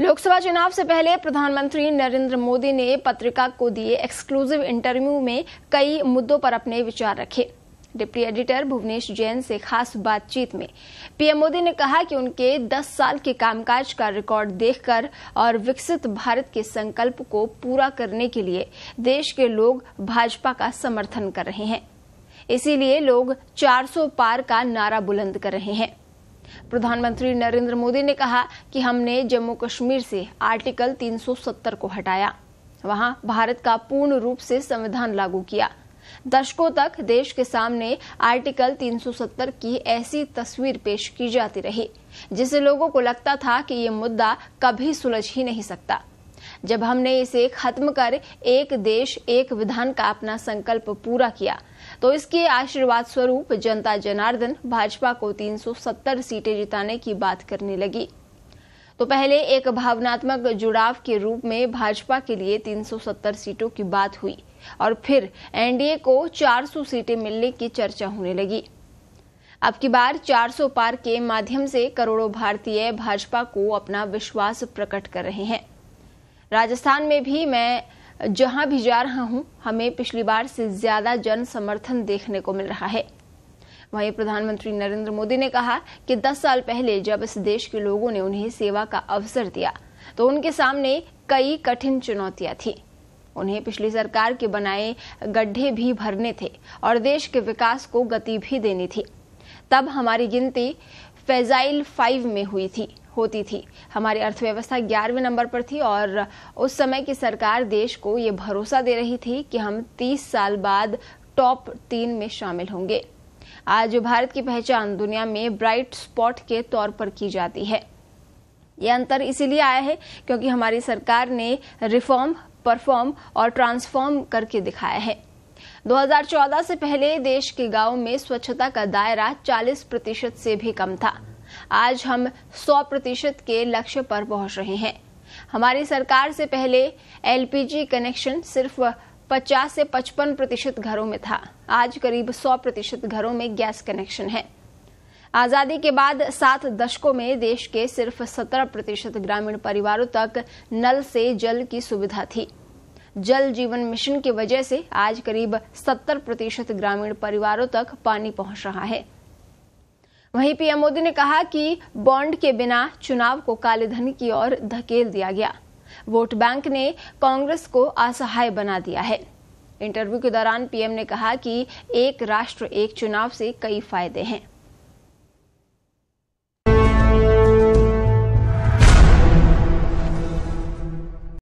लोकसभा चुनाव से पहले प्रधानमंत्री नरेंद्र मोदी ने पत्रिका को दिए एक्सक्लूसिव इंटरव्यू में कई मुद्दों पर अपने विचार रखे डिप्टी एडिटर भुवनेश जैन से खास बातचीत में पीएम मोदी ने कहा कि उनके 10 साल के कामकाज का रिकॉर्ड देखकर और विकसित भारत के संकल्प को पूरा करने के लिए देश के लोग भाजपा का समर्थन कर रहे हैं इसीलिए लोग 400 पार का नारा बुलंद कर रहे हैं प्रधानमंत्री नरेंद्र मोदी ने कहा कि हमने जम्मू कश्मीर से आर्टिकल 370 को हटाया वहां भारत का पूर्ण रूप से संविधान लागू किया दशकों तक देश के सामने आर्टिकल 370 की ऐसी तस्वीर पेश की जाती रही जिसे लोगों को लगता था कि ये मुद्दा कभी सुलझ ही नहीं सकता जब हमने इसे खत्म कर एक देश एक विधान का अपना संकल्प पूरा किया तो इसके आशीर्वाद स्वरूप जनता जनार्दन भाजपा को 370 सीटें जिताने की बात करने लगी तो पहले एक भावनात्मक जुड़ाव के रूप में भाजपा के लिए 370 सीटों की बात हुई और फिर एनडीए को 400 सीटें मिलने की चर्चा होने लगी अब की बार 400 पार के माध्यम से करोड़ों भारतीय भाजपा को अपना विश्वास प्रकट कर रहे हैं राजस्थान में भी मैं जहां भी जा रहा हूं हमें पिछली बार से ज्यादा जन समर्थन देखने को मिल रहा है वहीं प्रधानमंत्री नरेंद्र मोदी ने कहा कि 10 साल पहले जब इस देश के लोगों ने उन्हें सेवा का अवसर दिया तो उनके सामने कई कठिन चुनौतियां थी उन्हें पिछली सरकार के बनाए गड्ढे भी भरने थे और देश के विकास को गति भी देनी थी तब हमारी गिनती फेजाइल फाइव में हुई थी होती थी हमारी अर्थव्यवस्था ग्यारहवें नंबर पर थी और उस समय की सरकार देश को ये भरोसा दे रही थी कि हम 30 साल बाद टॉप तीन में शामिल होंगे आज भारत की पहचान दुनिया में ब्राइट स्पॉट के तौर पर की जाती है यह अंतर इसीलिए आया है क्योंकि हमारी सरकार ने रिफॉर्म परफॉर्म और ट्रांसफॉर्म करके दिखाया है 2014 से पहले देश के गांवों में स्वच्छता का दायरा 40 प्रतिशत से भी कम था आज हम 100 प्रतिशत के लक्ष्य पर पहुंच रहे हैं हमारी सरकार से पहले एलपीजी कनेक्शन सिर्फ 50 से 55 प्रतिशत घरों में था आज करीब 100 प्रतिशत घरों में गैस कनेक्शन है आजादी के बाद सात दशकों में देश के सिर्फ 17 प्रतिशत ग्रामीण परिवारों तक नल से जल की सुविधा थी जल जीवन मिशन की वजह से आज करीब 70 प्रतिशत ग्रामीण परिवारों तक पानी पहुंच रहा है वहीं पीएम मोदी ने कहा कि बॉन्ड के बिना चुनाव को काले धन की ओर धकेल दिया गया वोट बैंक ने कांग्रेस को असहाय बना दिया है इंटरव्यू के दौरान पीएम ने कहा कि एक राष्ट्र एक चुनाव से कई फायदे हैं